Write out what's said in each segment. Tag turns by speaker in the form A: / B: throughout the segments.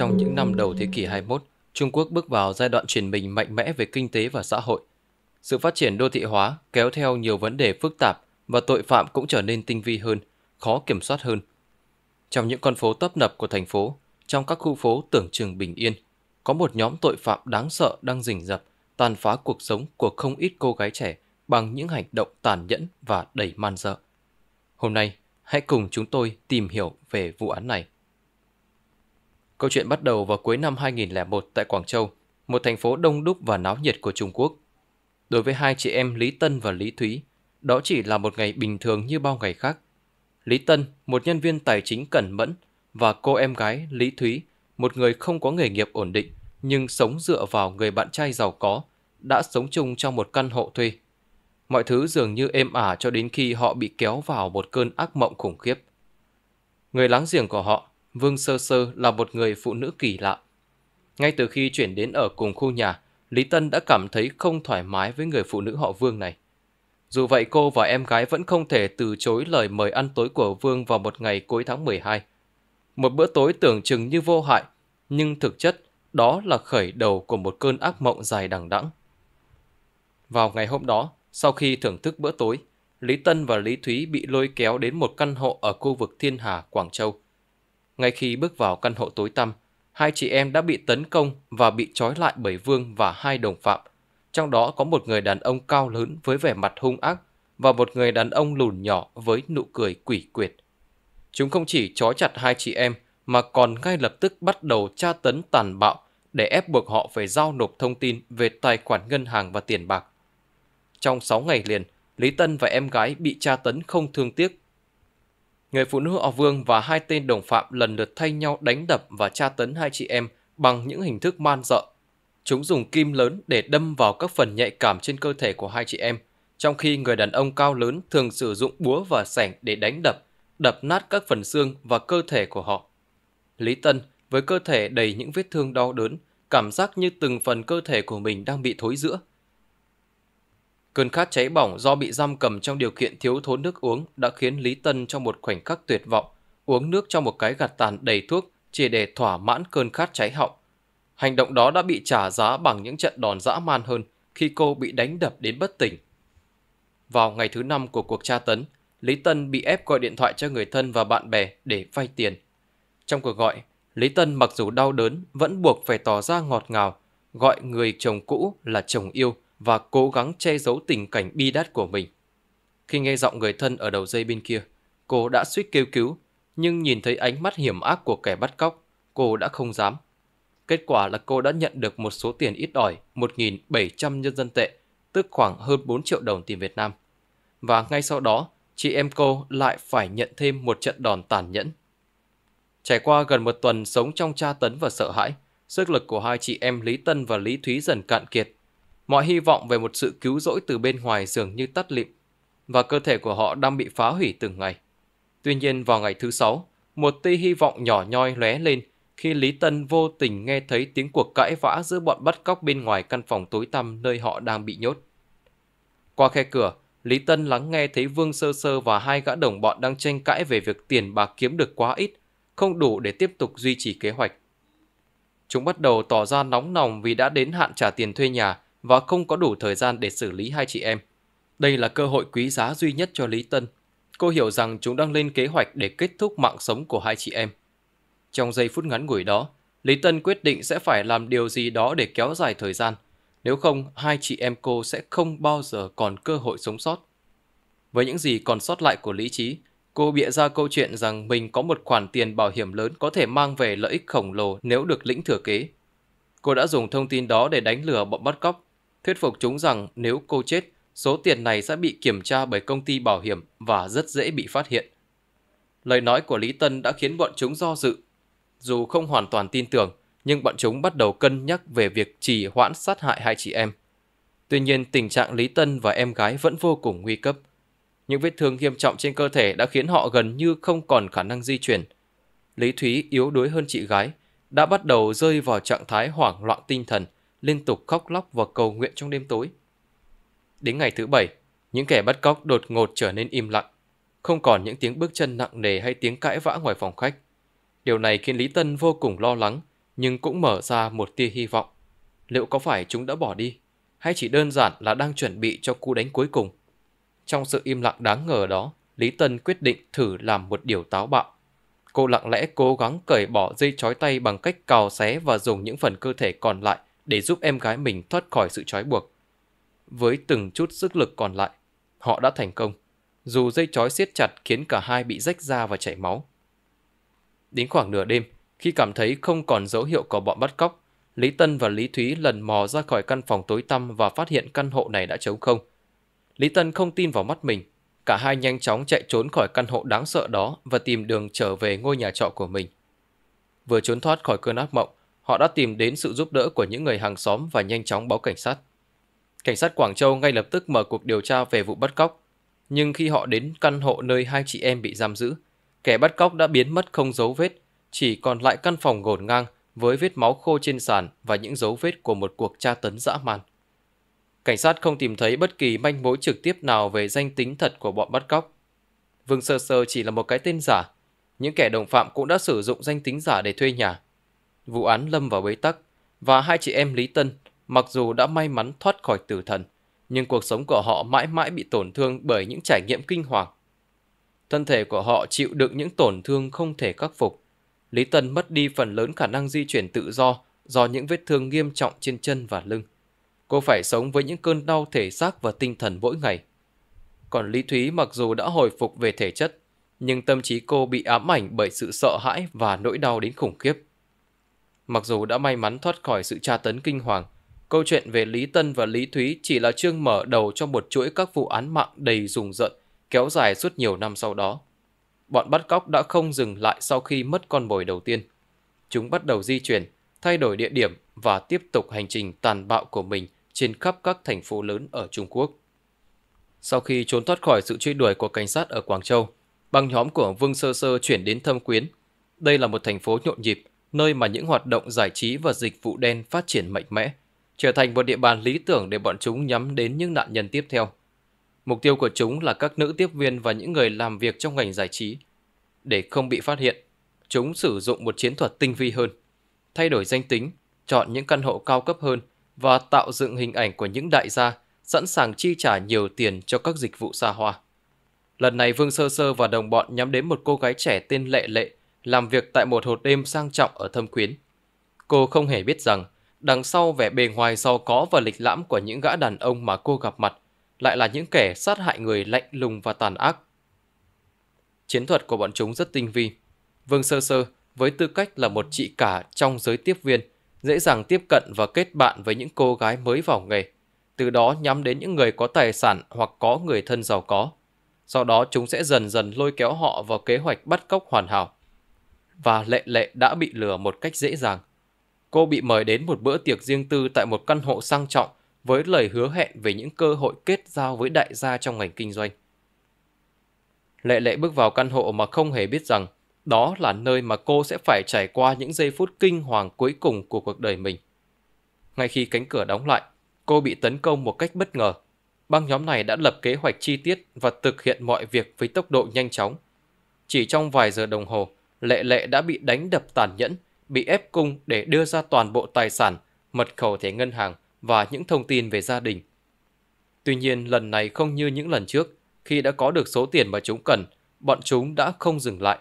A: trong những năm đầu thế kỷ 21, Trung Quốc bước vào giai đoạn chuyển mình mạnh mẽ về kinh tế và xã hội. Sự phát triển đô thị hóa kéo theo nhiều vấn đề phức tạp và tội phạm cũng trở nên tinh vi hơn, khó kiểm soát hơn. Trong những con phố tấp nập của thành phố, trong các khu phố tưởng chừng bình yên, có một nhóm tội phạm đáng sợ đang rình rập, tàn phá cuộc sống của không ít cô gái trẻ bằng những hành động tàn nhẫn và đầy man dợ. Hôm nay, hãy cùng chúng tôi tìm hiểu về vụ án này. Câu chuyện bắt đầu vào cuối năm 2001 tại Quảng Châu, một thành phố đông đúc và náo nhiệt của Trung Quốc. Đối với hai chị em Lý Tân và Lý Thúy, đó chỉ là một ngày bình thường như bao ngày khác. Lý Tân, một nhân viên tài chính cẩn mẫn, và cô em gái Lý Thúy, một người không có nghề nghiệp ổn định nhưng sống dựa vào người bạn trai giàu có, đã sống chung trong một căn hộ thuê. Mọi thứ dường như êm ả cho đến khi họ bị kéo vào một cơn ác mộng khủng khiếp. Người láng giềng của họ Vương Sơ Sơ là một người phụ nữ kỳ lạ. Ngay từ khi chuyển đến ở cùng khu nhà, Lý Tân đã cảm thấy không thoải mái với người phụ nữ họ Vương này. Dù vậy cô và em gái vẫn không thể từ chối lời mời ăn tối của Vương vào một ngày cuối tháng 12. Một bữa tối tưởng chừng như vô hại, nhưng thực chất đó là khởi đầu của một cơn ác mộng dài đằng đẵng. Vào ngày hôm đó, sau khi thưởng thức bữa tối, Lý Tân và Lý Thúy bị lôi kéo đến một căn hộ ở khu vực Thiên Hà, Quảng Châu – ngay khi bước vào căn hộ tối tăm, hai chị em đã bị tấn công và bị trói lại bởi Vương và hai đồng phạm. Trong đó có một người đàn ông cao lớn với vẻ mặt hung ác và một người đàn ông lùn nhỏ với nụ cười quỷ quyệt. Chúng không chỉ trói chặt hai chị em mà còn ngay lập tức bắt đầu tra tấn tàn bạo để ép buộc họ phải giao nộp thông tin về tài khoản ngân hàng và tiền bạc. Trong 6 ngày liền, Lý Tân và em gái bị tra tấn không thương tiếc Người phụ nữ họ Vương và hai tên đồng phạm lần lượt thay nhau đánh đập và tra tấn hai chị em bằng những hình thức man dợ. Chúng dùng kim lớn để đâm vào các phần nhạy cảm trên cơ thể của hai chị em, trong khi người đàn ông cao lớn thường sử dụng búa và sẻng để đánh đập, đập nát các phần xương và cơ thể của họ. Lý Tân, với cơ thể đầy những vết thương đau đớn, cảm giác như từng phần cơ thể của mình đang bị thối rữa, Cơn khát cháy bỏng do bị giam cầm trong điều kiện thiếu thốn nước uống đã khiến Lý Tân trong một khoảnh khắc tuyệt vọng, uống nước trong một cái gạt tàn đầy thuốc chỉ để thỏa mãn cơn khát cháy họng. Hành động đó đã bị trả giá bằng những trận đòn dã man hơn khi cô bị đánh đập đến bất tỉnh. Vào ngày thứ năm của cuộc tra tấn, Lý Tân bị ép gọi điện thoại cho người thân và bạn bè để vay tiền. Trong cuộc gọi, Lý Tân mặc dù đau đớn vẫn buộc phải tỏ ra ngọt ngào, gọi người chồng cũ là chồng yêu – và cố gắng che giấu tình cảnh bi đát của mình. Khi nghe giọng người thân ở đầu dây bên kia, cô đã suýt kêu cứu, nhưng nhìn thấy ánh mắt hiểm ác của kẻ bắt cóc, cô đã không dám. Kết quả là cô đã nhận được một số tiền ít ỏi 1.700 nhân dân tệ, tức khoảng hơn 4 triệu đồng tiền Việt Nam. Và ngay sau đó, chị em cô lại phải nhận thêm một trận đòn tàn nhẫn. Trải qua gần một tuần sống trong tra tấn và sợ hãi, sức lực của hai chị em Lý Tân và Lý Thúy dần cạn kiệt Mọi hy vọng về một sự cứu rỗi từ bên ngoài dường như tắt lịm và cơ thể của họ đang bị phá hủy từng ngày. Tuy nhiên vào ngày thứ sáu, một tia hy vọng nhỏ nhoi lóe lên khi Lý Tân vô tình nghe thấy tiếng cuộc cãi vã giữa bọn bắt cóc bên ngoài căn phòng tối tăm nơi họ đang bị nhốt. Qua khe cửa, Lý Tân lắng nghe thấy Vương Sơ Sơ và hai gã đồng bọn đang tranh cãi về việc tiền bạc kiếm được quá ít, không đủ để tiếp tục duy trì kế hoạch. Chúng bắt đầu tỏ ra nóng nòng vì đã đến hạn trả tiền thuê nhà, và không có đủ thời gian để xử lý hai chị em. Đây là cơ hội quý giá duy nhất cho Lý Tân. Cô hiểu rằng chúng đang lên kế hoạch để kết thúc mạng sống của hai chị em. Trong giây phút ngắn ngủi đó, Lý Tân quyết định sẽ phải làm điều gì đó để kéo dài thời gian. Nếu không, hai chị em cô sẽ không bao giờ còn cơ hội sống sót. Với những gì còn sót lại của lý trí, cô bịa ra câu chuyện rằng mình có một khoản tiền bảo hiểm lớn có thể mang về lợi ích khổng lồ nếu được lĩnh thừa kế. Cô đã dùng thông tin đó để đánh lừa bọn bắt cóc thuyết phục chúng rằng nếu cô chết, số tiền này sẽ bị kiểm tra bởi công ty bảo hiểm và rất dễ bị phát hiện. Lời nói của Lý Tân đã khiến bọn chúng do dự. Dù không hoàn toàn tin tưởng, nhưng bọn chúng bắt đầu cân nhắc về việc trì hoãn sát hại hai chị em. Tuy nhiên, tình trạng Lý Tân và em gái vẫn vô cùng nguy cấp. Những vết thương nghiêm trọng trên cơ thể đã khiến họ gần như không còn khả năng di chuyển. Lý Thúy yếu đuối hơn chị gái, đã bắt đầu rơi vào trạng thái hoảng loạn tinh thần – liên tục khóc lóc và cầu nguyện trong đêm tối. Đến ngày thứ bảy, những kẻ bắt cóc đột ngột trở nên im lặng, không còn những tiếng bước chân nặng nề hay tiếng cãi vã ngoài phòng khách. Điều này khiến Lý Tân vô cùng lo lắng, nhưng cũng mở ra một tia hy vọng. Liệu có phải chúng đã bỏ đi, hay chỉ đơn giản là đang chuẩn bị cho cú đánh cuối cùng? Trong sự im lặng đáng ngờ đó, Lý Tân quyết định thử làm một điều táo bạo. Cô lặng lẽ cố gắng cởi bỏ dây chói tay bằng cách cào xé và dùng những phần cơ thể còn lại để giúp em gái mình thoát khỏi sự trói buộc. Với từng chút sức lực còn lại, họ đã thành công, dù dây trói siết chặt khiến cả hai bị rách da và chảy máu. Đến khoảng nửa đêm, khi cảm thấy không còn dấu hiệu của bọn bắt cóc, Lý Tân và Lý Thúy lần mò ra khỏi căn phòng tối tăm và phát hiện căn hộ này đã trống không. Lý Tân không tin vào mắt mình, cả hai nhanh chóng chạy trốn khỏi căn hộ đáng sợ đó và tìm đường trở về ngôi nhà trọ của mình. Vừa trốn thoát khỏi cơn ác mộng, Họ đã tìm đến sự giúp đỡ của những người hàng xóm và nhanh chóng báo cảnh sát. Cảnh sát Quảng Châu ngay lập tức mở cuộc điều tra về vụ bắt cóc. Nhưng khi họ đến căn hộ nơi hai chị em bị giam giữ, kẻ bắt cóc đã biến mất không dấu vết, chỉ còn lại căn phòng ngổn ngang với vết máu khô trên sàn và những dấu vết của một cuộc tra tấn dã man. Cảnh sát không tìm thấy bất kỳ manh mối trực tiếp nào về danh tính thật của bọn bắt cóc. Vương Sơ Sơ chỉ là một cái tên giả. Những kẻ đồng phạm cũng đã sử dụng danh tính giả để thuê nhà vụ án lâm vào bế tắc và hai chị em Lý Tân mặc dù đã may mắn thoát khỏi tử thần, nhưng cuộc sống của họ mãi mãi bị tổn thương bởi những trải nghiệm kinh hoàng. Thân thể của họ chịu đựng những tổn thương không thể khắc phục. Lý Tân mất đi phần lớn khả năng di chuyển tự do do những vết thương nghiêm trọng trên chân và lưng. Cô phải sống với những cơn đau thể xác và tinh thần mỗi ngày. Còn Lý Thúy mặc dù đã hồi phục về thể chất, nhưng tâm trí cô bị ám ảnh bởi sự sợ hãi và nỗi đau đến khủng khiếp. Mặc dù đã may mắn thoát khỏi sự tra tấn kinh hoàng, câu chuyện về Lý Tân và Lý Thúy chỉ là chương mở đầu cho một chuỗi các vụ án mạng đầy rùng rợn kéo dài suốt nhiều năm sau đó. Bọn bắt cóc đã không dừng lại sau khi mất con mồi đầu tiên. Chúng bắt đầu di chuyển, thay đổi địa điểm và tiếp tục hành trình tàn bạo của mình trên khắp các thành phố lớn ở Trung Quốc. Sau khi trốn thoát khỏi sự truy đuổi của cảnh sát ở Quảng Châu, băng nhóm của Vương Sơ Sơ chuyển đến Thâm Quyến. Đây là một thành phố nhộn nhịp nơi mà những hoạt động giải trí và dịch vụ đen phát triển mạnh mẽ, trở thành một địa bàn lý tưởng để bọn chúng nhắm đến những nạn nhân tiếp theo. Mục tiêu của chúng là các nữ tiếp viên và những người làm việc trong ngành giải trí. Để không bị phát hiện, chúng sử dụng một chiến thuật tinh vi hơn, thay đổi danh tính, chọn những căn hộ cao cấp hơn và tạo dựng hình ảnh của những đại gia sẵn sàng chi trả nhiều tiền cho các dịch vụ xa hoa. Lần này Vương Sơ Sơ và đồng bọn nhắm đến một cô gái trẻ tên Lệ Lệ làm việc tại một hột đêm sang trọng ở Thâm Quyến. Cô không hề biết rằng, đằng sau vẻ bề ngoài giàu có và lịch lãm của những gã đàn ông mà cô gặp mặt lại là những kẻ sát hại người lạnh lùng và tàn ác. Chiến thuật của bọn chúng rất tinh vi. Vương Sơ Sơ, với tư cách là một chị cả trong giới tiếp viên, dễ dàng tiếp cận và kết bạn với những cô gái mới vào nghề, từ đó nhắm đến những người có tài sản hoặc có người thân giàu có. Sau đó chúng sẽ dần dần lôi kéo họ vào kế hoạch bắt cóc hoàn hảo và Lệ Lệ đã bị lừa một cách dễ dàng. Cô bị mời đến một bữa tiệc riêng tư tại một căn hộ sang trọng với lời hứa hẹn về những cơ hội kết giao với đại gia trong ngành kinh doanh. Lệ Lệ bước vào căn hộ mà không hề biết rằng đó là nơi mà cô sẽ phải trải qua những giây phút kinh hoàng cuối cùng của cuộc đời mình. Ngay khi cánh cửa đóng lại, cô bị tấn công một cách bất ngờ. Băng nhóm này đã lập kế hoạch chi tiết và thực hiện mọi việc với tốc độ nhanh chóng. Chỉ trong vài giờ đồng hồ, Lệ Lệ đã bị đánh đập tàn nhẫn, bị ép cung để đưa ra toàn bộ tài sản, mật khẩu thẻ ngân hàng và những thông tin về gia đình. Tuy nhiên lần này không như những lần trước, khi đã có được số tiền mà chúng cần, bọn chúng đã không dừng lại.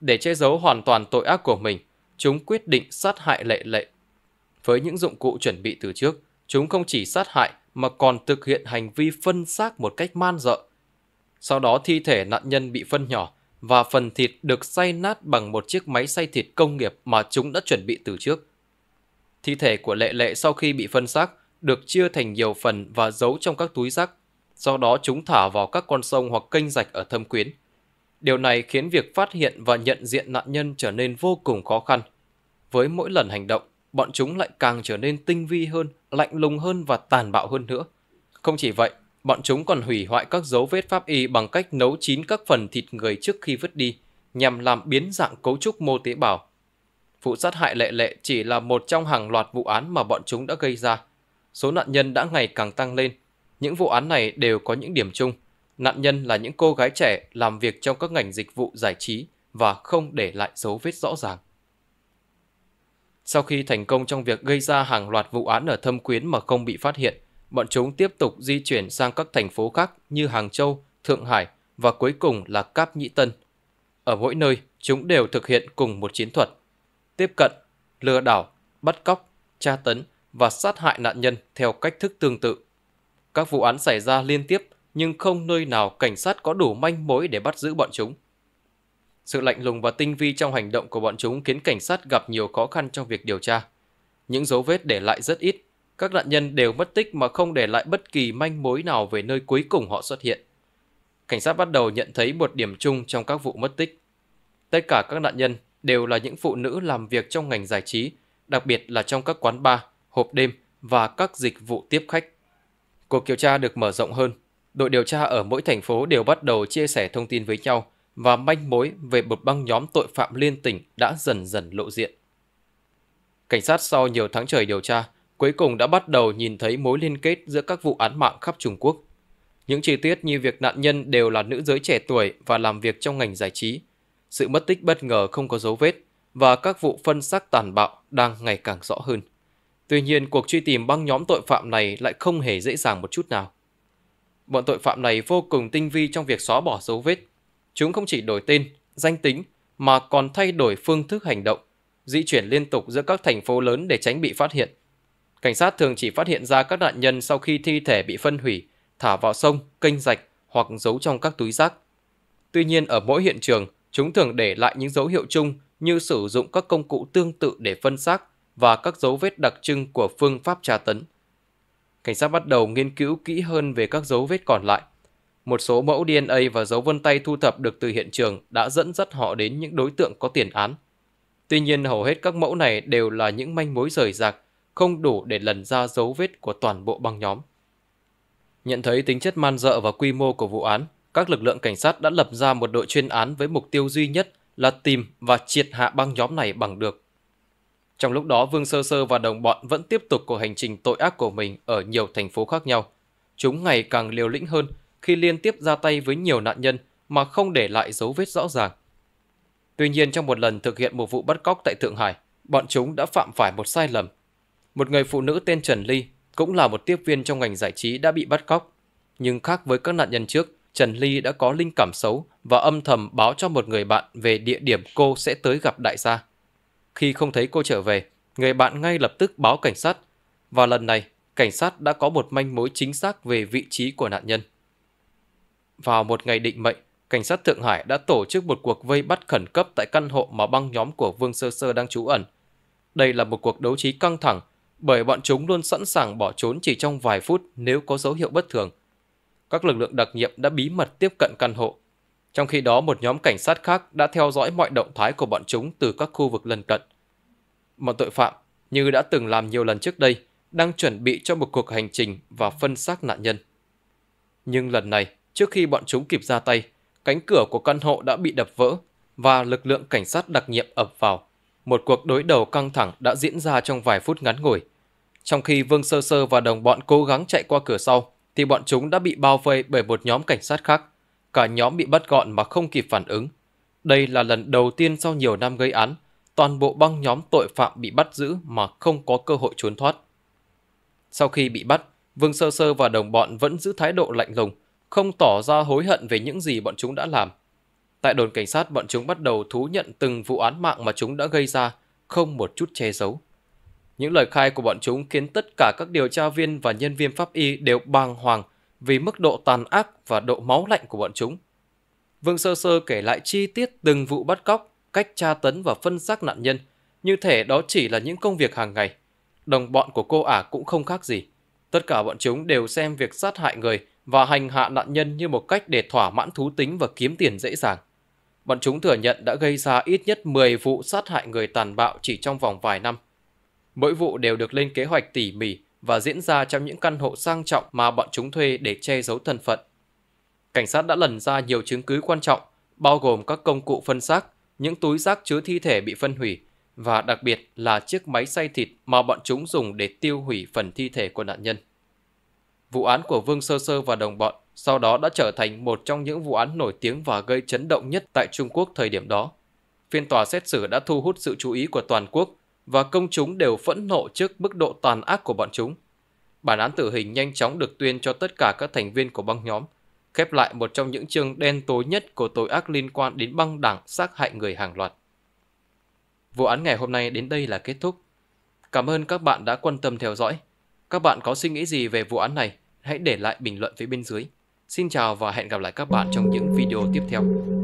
A: Để che giấu hoàn toàn tội ác của mình, chúng quyết định sát hại Lệ Lệ. Với những dụng cụ chuẩn bị từ trước, chúng không chỉ sát hại mà còn thực hiện hành vi phân xác một cách man dợ. Sau đó thi thể nạn nhân bị phân nhỏ, và phần thịt được xay nát bằng một chiếc máy xay thịt công nghiệp mà chúng đã chuẩn bị từ trước. Thi thể của Lệ Lệ sau khi bị phân xác được chia thành nhiều phần và giấu trong các túi rác, sau đó chúng thả vào các con sông hoặc kênh rạch ở thâm quyến. Điều này khiến việc phát hiện và nhận diện nạn nhân trở nên vô cùng khó khăn. Với mỗi lần hành động, bọn chúng lại càng trở nên tinh vi hơn, lạnh lùng hơn và tàn bạo hơn nữa. Không chỉ vậy, Bọn chúng còn hủy hoại các dấu vết pháp y bằng cách nấu chín các phần thịt người trước khi vứt đi, nhằm làm biến dạng cấu trúc mô tế bào. Vụ sát hại lệ lệ chỉ là một trong hàng loạt vụ án mà bọn chúng đã gây ra. Số nạn nhân đã ngày càng tăng lên. Những vụ án này đều có những điểm chung. Nạn nhân là những cô gái trẻ làm việc trong các ngành dịch vụ giải trí và không để lại dấu vết rõ ràng. Sau khi thành công trong việc gây ra hàng loạt vụ án ở thâm quyến mà không bị phát hiện, bọn chúng tiếp tục di chuyển sang các thành phố khác như Hàng Châu, Thượng Hải và cuối cùng là Cáp Nhĩ Tân. Ở mỗi nơi, chúng đều thực hiện cùng một chiến thuật. Tiếp cận, lừa đảo, bắt cóc, tra tấn và sát hại nạn nhân theo cách thức tương tự. Các vụ án xảy ra liên tiếp nhưng không nơi nào cảnh sát có đủ manh mối để bắt giữ bọn chúng. Sự lạnh lùng và tinh vi trong hành động của bọn chúng khiến cảnh sát gặp nhiều khó khăn trong việc điều tra. Những dấu vết để lại rất ít, các nạn nhân đều mất tích mà không để lại bất kỳ manh mối nào về nơi cuối cùng họ xuất hiện. Cảnh sát bắt đầu nhận thấy một điểm chung trong các vụ mất tích. Tất cả các nạn nhân đều là những phụ nữ làm việc trong ngành giải trí, đặc biệt là trong các quán bar, hộp đêm và các dịch vụ tiếp khách. Cuộc điều tra được mở rộng hơn. Đội điều tra ở mỗi thành phố đều bắt đầu chia sẻ thông tin với nhau và manh mối về một băng nhóm tội phạm liên tỉnh đã dần dần lộ diện. Cảnh sát sau nhiều tháng trời điều tra cuối cùng đã bắt đầu nhìn thấy mối liên kết giữa các vụ án mạng khắp Trung Quốc. Những chi tiết như việc nạn nhân đều là nữ giới trẻ tuổi và làm việc trong ngành giải trí, sự mất tích bất ngờ không có dấu vết và các vụ phân xác tàn bạo đang ngày càng rõ hơn. Tuy nhiên, cuộc truy tìm băng nhóm tội phạm này lại không hề dễ dàng một chút nào. Bọn tội phạm này vô cùng tinh vi trong việc xóa bỏ dấu vết. Chúng không chỉ đổi tên, danh tính mà còn thay đổi phương thức hành động, di chuyển liên tục giữa các thành phố lớn để tránh bị phát hiện – Cảnh sát thường chỉ phát hiện ra các nạn nhân sau khi thi thể bị phân hủy, thả vào sông, kênh rạch hoặc giấu trong các túi rác. Tuy nhiên ở mỗi hiện trường, chúng thường để lại những dấu hiệu chung như sử dụng các công cụ tương tự để phân xác và các dấu vết đặc trưng của phương pháp tra tấn. Cảnh sát bắt đầu nghiên cứu kỹ hơn về các dấu vết còn lại. Một số mẫu DNA và dấu vân tay thu thập được từ hiện trường đã dẫn dắt họ đến những đối tượng có tiền án. Tuy nhiên hầu hết các mẫu này đều là những manh mối rời rạc không đủ để lần ra dấu vết của toàn bộ băng nhóm. Nhận thấy tính chất man dợ và quy mô của vụ án, các lực lượng cảnh sát đã lập ra một đội chuyên án với mục tiêu duy nhất là tìm và triệt hạ băng nhóm này bằng được. Trong lúc đó, Vương Sơ Sơ và đồng bọn vẫn tiếp tục cuộc hành trình tội ác của mình ở nhiều thành phố khác nhau. Chúng ngày càng liều lĩnh hơn khi liên tiếp ra tay với nhiều nạn nhân mà không để lại dấu vết rõ ràng. Tuy nhiên, trong một lần thực hiện một vụ bắt cóc tại Thượng Hải, bọn chúng đã phạm phải một sai lầm. Một người phụ nữ tên Trần Ly cũng là một tiếp viên trong ngành giải trí đã bị bắt cóc. Nhưng khác với các nạn nhân trước, Trần Ly đã có linh cảm xấu và âm thầm báo cho một người bạn về địa điểm cô sẽ tới gặp đại gia. Khi không thấy cô trở về, người bạn ngay lập tức báo cảnh sát và lần này cảnh sát đã có một manh mối chính xác về vị trí của nạn nhân. Vào một ngày định mệnh, cảnh sát Thượng Hải đã tổ chức một cuộc vây bắt khẩn cấp tại căn hộ mà băng nhóm của Vương Sơ Sơ đang trú ẩn. Đây là một cuộc đấu trí căng thẳng bởi bọn chúng luôn sẵn sàng bỏ trốn chỉ trong vài phút nếu có dấu hiệu bất thường. Các lực lượng đặc nhiệm đã bí mật tiếp cận căn hộ. Trong khi đó một nhóm cảnh sát khác đã theo dõi mọi động thái của bọn chúng từ các khu vực lân cận. Một tội phạm, như đã từng làm nhiều lần trước đây, đang chuẩn bị cho một cuộc hành trình và phân xác nạn nhân. Nhưng lần này, trước khi bọn chúng kịp ra tay, cánh cửa của căn hộ đã bị đập vỡ và lực lượng cảnh sát đặc nhiệm ập vào một cuộc đối đầu căng thẳng đã diễn ra trong vài phút ngắn ngủi. Trong khi Vương Sơ Sơ và đồng bọn cố gắng chạy qua cửa sau, thì bọn chúng đã bị bao vây bởi một nhóm cảnh sát khác. Cả nhóm bị bắt gọn mà không kịp phản ứng. Đây là lần đầu tiên sau nhiều năm gây án, toàn bộ băng nhóm tội phạm bị bắt giữ mà không có cơ hội trốn thoát. Sau khi bị bắt, Vương Sơ Sơ và đồng bọn vẫn giữ thái độ lạnh lùng, không tỏ ra hối hận về những gì bọn chúng đã làm – Tại đồn cảnh sát, bọn chúng bắt đầu thú nhận từng vụ án mạng mà chúng đã gây ra, không một chút che giấu. Những lời khai của bọn chúng khiến tất cả các điều tra viên và nhân viên pháp y đều bàng hoàng vì mức độ tàn ác và độ máu lạnh của bọn chúng. Vương Sơ Sơ kể lại chi tiết từng vụ bắt cóc, cách tra tấn và phân xác nạn nhân, như thể đó chỉ là những công việc hàng ngày. Đồng bọn của cô ả cũng không khác gì. Tất cả bọn chúng đều xem việc sát hại người và hành hạ nạn nhân như một cách để thỏa mãn thú tính và kiếm tiền dễ dàng. Bọn chúng thừa nhận đã gây ra ít nhất 10 vụ sát hại người tàn bạo chỉ trong vòng vài năm. Mỗi vụ đều được lên kế hoạch tỉ mỉ và diễn ra trong những căn hộ sang trọng mà bọn chúng thuê để che giấu thân phận. Cảnh sát đã lần ra nhiều chứng cứ quan trọng, bao gồm các công cụ phân xác, những túi rác chứa thi thể bị phân hủy và đặc biệt là chiếc máy xay thịt mà bọn chúng dùng để tiêu hủy phần thi thể của nạn nhân. Vụ án của Vương Sơ Sơ và đồng bọn sau đó đã trở thành một trong những vụ án nổi tiếng và gây chấn động nhất tại Trung Quốc thời điểm đó. Phiên tòa xét xử đã thu hút sự chú ý của toàn quốc và công chúng đều phẫn nộ trước mức độ tàn ác của bọn chúng. Bản án tử hình nhanh chóng được tuyên cho tất cả các thành viên của băng nhóm, khép lại một trong những chương đen tối nhất của tội ác liên quan đến băng đảng sát hại người hàng loạt. Vụ án ngày hôm nay đến đây là kết thúc. Cảm ơn các bạn đã quan tâm theo dõi. Các bạn có suy nghĩ gì về vụ án này? Hãy để lại bình luận phía bên dưới. Xin chào và hẹn gặp lại các bạn trong những video tiếp theo.